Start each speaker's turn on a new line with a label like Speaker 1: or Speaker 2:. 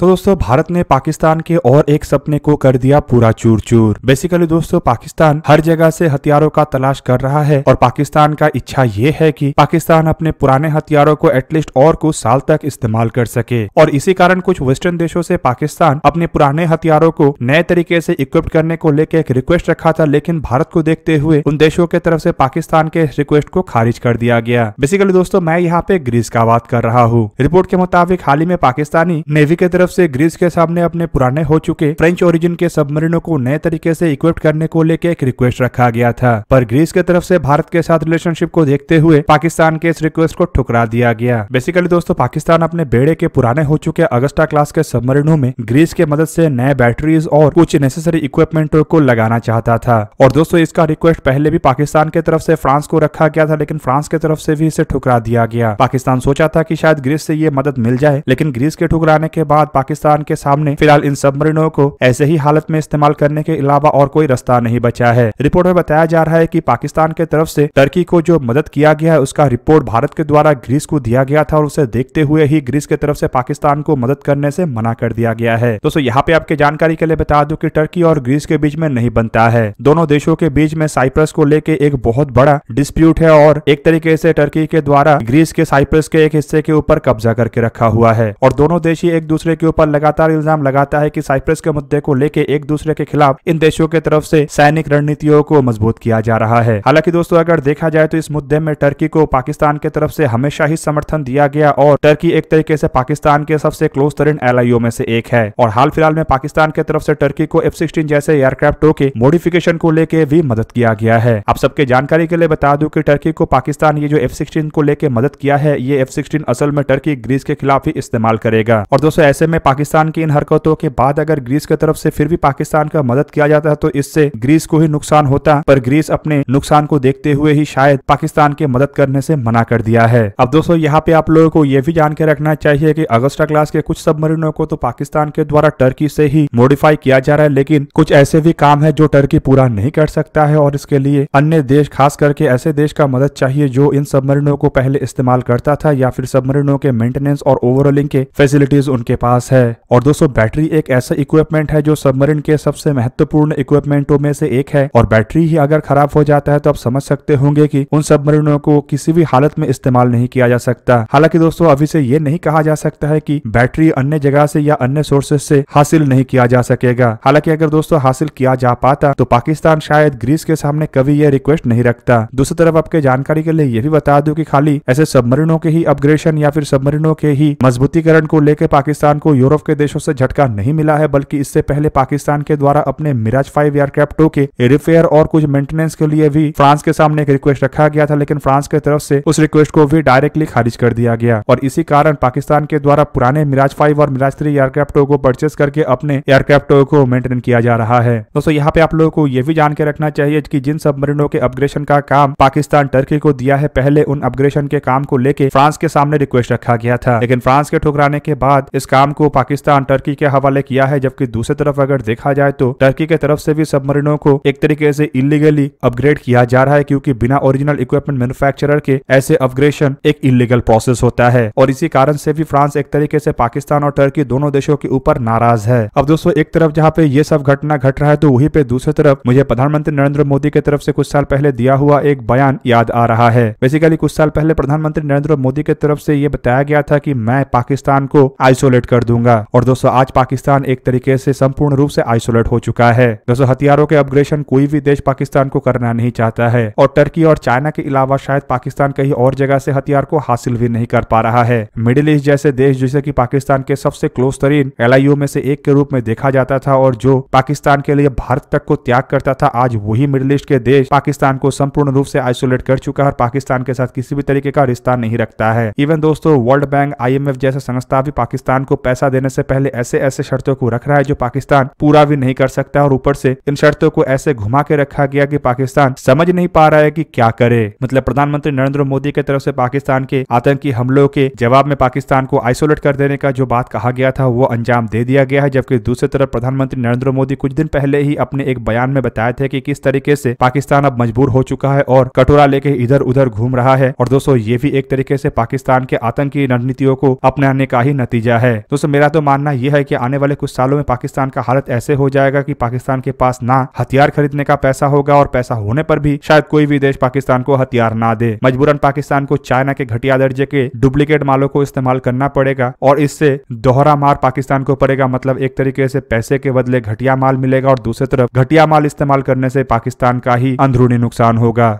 Speaker 1: तो दोस्तों भारत ने पाकिस्तान के और एक सपने को कर दिया पूरा चूर चूर बेसिकली दोस्तों पाकिस्तान हर जगह से हथियारों का तलाश कर रहा है और पाकिस्तान का इच्छा ये है कि पाकिस्तान अपने पुराने हथियारों को एटलीस्ट और कुछ साल तक इस्तेमाल कर सके और इसी कारण कुछ वेस्टर्न देशों से पाकिस्तान अपने पुराने हथियारों को नए तरीके से इक्विप करने को लेकर एक रिक्वेस्ट रखा था लेकिन भारत को देखते हुए उन देशों के तरफ से पाकिस्तान के रिक्वेस्ट को खारिज कर दिया गया बेसिकली दोस्तों मैं यहाँ पे ग्रीस का बात कर रहा हूँ रिपोर्ट के मुताबिक हाल ही में पाकिस्तानी नेवी के तरफ तरफ से ग्रीस के सामने अपने पुराने हो चुके फ्रेंच ओरिजिन के सबमरीनों को नए तरीके से इक्विप्ट करने को लेकर एक रिक्वेस्ट रखा गया था पर ग्रीस के तरफ से भारत के साथ रिलेशनशिप को देखते हुए पाकिस्तान के इस रिक्वेस्ट को ठुकरा दिया गया बेसिकली दोस्तों पाकिस्तान अपने बेड़े के पुराने हो चुके अगस्टा क्लास के सबमरीनों में ग्रीस के मदद से नए बैटरीज और कुछ नेसेसरी इक्विपमेंटो को लगाना चाहता था और दोस्तों इसका रिक्वेस्ट पहले भी पाकिस्तान के तरफ से फ्रांस को रखा गया था लेकिन फ्रांस के तरफ से भी इसे ठुकरा दिया गया पाकिस्तान सोचा था की शायद ग्रीस ऐसी ये मदद मिल जाए लेकिन ग्रीस के ठुकराने के बाद पाकिस्तान के सामने फिलहाल इन सबमरीनों को ऐसे ही हालत में इस्तेमाल करने के अलावा और कोई रास्ता नहीं बचा है रिपोर्ट में बताया जा रहा है की पाकिस्तान के तरफ ऐसी टर्की को जो मदद किया गया है उसका रिपोर्ट भारत के द्वारा ग्रीस को दिया गया था और उसे देखते हुए ही ग्रीस के तरफ ऐसी पाकिस्तान को मदद करने ऐसी मना कर दिया गया है दोस्तों यहाँ पे आपके जानकारी के लिए बता दूं की टर्की और ग्रीस के बीच में नहीं बनता है दोनों देशों के बीच में साइप्रस को लेके एक बहुत बड़ा डिस्प्यूट है और एक तरीके से टर्की के द्वारा ग्रीस के साइप्रस के एक हिस्से के ऊपर कब्जा करके रखा हुआ है और दोनों देश ही एक दूसरे के ऊपर लगातार इल्जाम लगाता है कि साइप्रस के मुद्दे को लेकर एक दूसरे के खिलाफ इन देशों की तरफ से सैनिक रणनीतियों को मजबूत किया जा रहा है हालांकि दोस्तों अगर देखा जाए तो इस मुद्दे में टर्की को पाकिस्तान की तरफ से हमेशा ही समर्थन दिया गया और टर्की एक तरीके से पाकिस्तान के सबसे क्लोज तरीन एलआईओ में से एक है और हाल फिलहाल में पाकिस्तान की तरफ से टर्की को एफ सिक्सटीन जैसे एयरक्राफ्टों के मॉडिफिकेशन को लेकर भी मदद किया गया है आप सबके जानकारी के लिए बता दूं कि टर्की को पाकिस्तान ये जो एफ सिक्सटीन को लेकर मदद किया है ये एफ सिक्सटीन असल में टर्की ग्रीस के खिलाफ ही इस्तेमाल करेगा और दोस्तों ऐसे में में पाकिस्तान की इन हरकतों के बाद अगर ग्रीस की तरफ से फिर भी पाकिस्तान का मदद किया जाता है तो इससे ग्रीस को ही नुकसान होता पर ग्रीस अपने नुकसान को देखते हुए ही शायद पाकिस्तान के मदद करने से मना कर दिया है अब दोस्तों यहाँ पे आप लोगों को यह भी जान के रखना चाहिए कि अगस्टा क्लास के कुछ सबमरीनों को तो पाकिस्तान के द्वारा टर्की से ही मॉडिफाई किया जा रहा है लेकिन कुछ ऐसे भी काम है जो टर्की पूरा नहीं कर सकता है और इसके लिए अन्य देश खास करके ऐसे देश का मदद चाहिए जो इन सबमरीनों को पहले इस्तेमाल करता था या फिर सबमरीनों के मेंटेनेंस और ओवरऑलिंग के फैसिलिटीज उनके पास है और दोस्तों बैटरी एक ऐसा इक्विपमेंट है जो सबमरीन के सबसे महत्वपूर्ण इक्विपमेंटों में से एक है और बैटरी ही अगर खराब हो जाता है तो आप समझ सकते होंगे कि उन सबमरीनों को किसी भी हालत में इस्तेमाल नहीं किया जा सकता हालांकि दोस्तों अभी से ये नहीं कहा जा सकता है की बैटरी अन्य जगह से या अन्य सोर्सेज से हासिल नहीं किया जा सकेगा हालांकि अगर दोस्तों हासिल किया जा पाता तो पाकिस्तान शायद ग्रीस के सामने कभी यह रिक्वेस्ट नहीं रखता दूसरी तरफ आपके जानकारी के लिए यह भी बता दूं कि खाली ऐसे सबमरीनों के ही अपग्रेशन या फिर सबमरीनों के ही मजबूतीकरण को लेकर पाकिस्तान को को यूरोप के देशों से झटका नहीं मिला है बल्कि इससे पहले पाकिस्तान के द्वारा अपने मिराज फाइव एयरक्राफ्ट के रिपेयर और कुछ मेंटेनेंस के लिए भी फ्रांस के सामने एक रिक्वेस्ट रखा गया था लेकिन फ्रांस की तरफ से उस रिक्वेस्ट को भी डायरेक्टली खारिज कर दिया गया और इसी कारण पाकिस्तान के द्वारा पुराने मिराज फाइव और मिराज थ्री एयरक्राफ्टों को परचेस करके अपने एयरक्राफ्टों को मेंटेन किया जा रहा है दोस्तों यहाँ पे आप लोगों को यह भी जान के रखना चाहिए की जिन सबमरीनों के अपग्रेशन का काम पाकिस्तान टर्की को दिया है पहले उन अपग्रेशन के काम को लेके फ्रांस के सामने रिक्वेस्ट रखा गया था लेकिन फ्रांस के ठुकराने के बाद इस काम को पाकिस्तान टर्की के हवाले किया है जबकि दूसरी तरफ अगर देखा जाए तो टर्की के तरफ से भी सबमरीनों को एक तरीके से इलीगली अपग्रेड किया जा रहा है क्योंकि बिना ओरिजिनल इक्विपमेंट मैन्युफैक्चरर के ऐसे अपग्रेडेशन एक इलीगल प्रोसेस होता है और इसी कारण से भी फ्रांस एक तरीके से पाकिस्तान और टर्की दोनों देशों के ऊपर नाराज है अब दोस्तों एक तरफ जहाँ पे ये सब घटना घट रहा है तो वही पे दूसरी तरफ मुझे प्रधानमंत्री नरेंद्र मोदी के तरफ से कुछ साल पहले दिया हुआ एक बयान याद आ रहा है बेसिकली कुछ साल पहले प्रधानमंत्री नरेंद्र मोदी के तरफ से ये बताया गया था की मैं पाकिस्तान को आइसोलेट कर दूंगा और दोस्तों आज पाकिस्तान एक तरीके से संपूर्ण रूप से आइसोलेट हो चुका है दोस्तों हथियारों के अपग्रेशन कोई भी देश पाकिस्तान को करना नहीं चाहता है और टर्की और चाइना के अलावा शायद पाकिस्तान कहीं और जगह से हथियार को हासिल भी नहीं कर पा रहा है मिडिल ईस्ट जैसे देश जिसे की पाकिस्तान के सबसे क्लोज तरीन एल में से एक के रूप में देखा जाता था और जो पाकिस्तान के लिए भारत तक को त्याग करता था आज वही मिडिल ईस्ट के देश पाकिस्तान को संपूर्ण रूप से आइसोलेट कर चुका है और पाकिस्तान के साथ किसी भी तरीके का रिश्ता नहीं रखता है इवन दोस्तों वर्ल्ड बैंक आईएमएफ जैसा संस्था भी पाकिस्तान को पैसे पैसा देने से पहले ऐसे ऐसे शर्तों को रख रहा है जो पाकिस्तान पूरा भी नहीं कर सकता और ऊपर से इन शर्तों को ऐसे घुमा के रखा गया कि पाकिस्तान समझ नहीं पा रहा है कि क्या करे मतलब प्रधानमंत्री नरेंद्र मोदी के तरफ से पाकिस्तान के आतंकी हमलों के जवाब में पाकिस्तान को आइसोलेट कर देने का जो बात कहा गया था वो अंजाम दे दिया गया है जबकि दूसरी तरफ प्रधानमंत्री नरेंद्र मोदी कुछ दिन पहले ही अपने एक बयान में बताए थे कि किस तरीके से पाकिस्तान अब मजबूर हो चुका है और कटोरा लेके इधर उधर घूम रहा है और दोस्तों ये भी एक तरीके से पाकिस्तान के आतंकी रणनीतियों को अपनाने का ही नतीजा है दोस्तों दोस्तों मेरा तो मानना यह है कि आने वाले कुछ सालों में पाकिस्तान का हालत ऐसे हो जाएगा कि पाकिस्तान के पास ना हथियार खरीदने का पैसा होगा और पैसा होने पर भी शायद कोई भी देश पाकिस्तान को हथियार ना दे मजबूरन पाकिस्तान को चाइना के घटिया दर्जे के डुप्लीकेट मालों को इस्तेमाल करना पड़ेगा और इससे दोहरा मार पाकिस्तान को पड़ेगा मतलब एक तरीके से पैसे के बदले घटिया माल मिलेगा और दूसरी तरफ घटिया माल इस्तेमाल करने से पाकिस्तान का ही अंदरूनी नुकसान होगा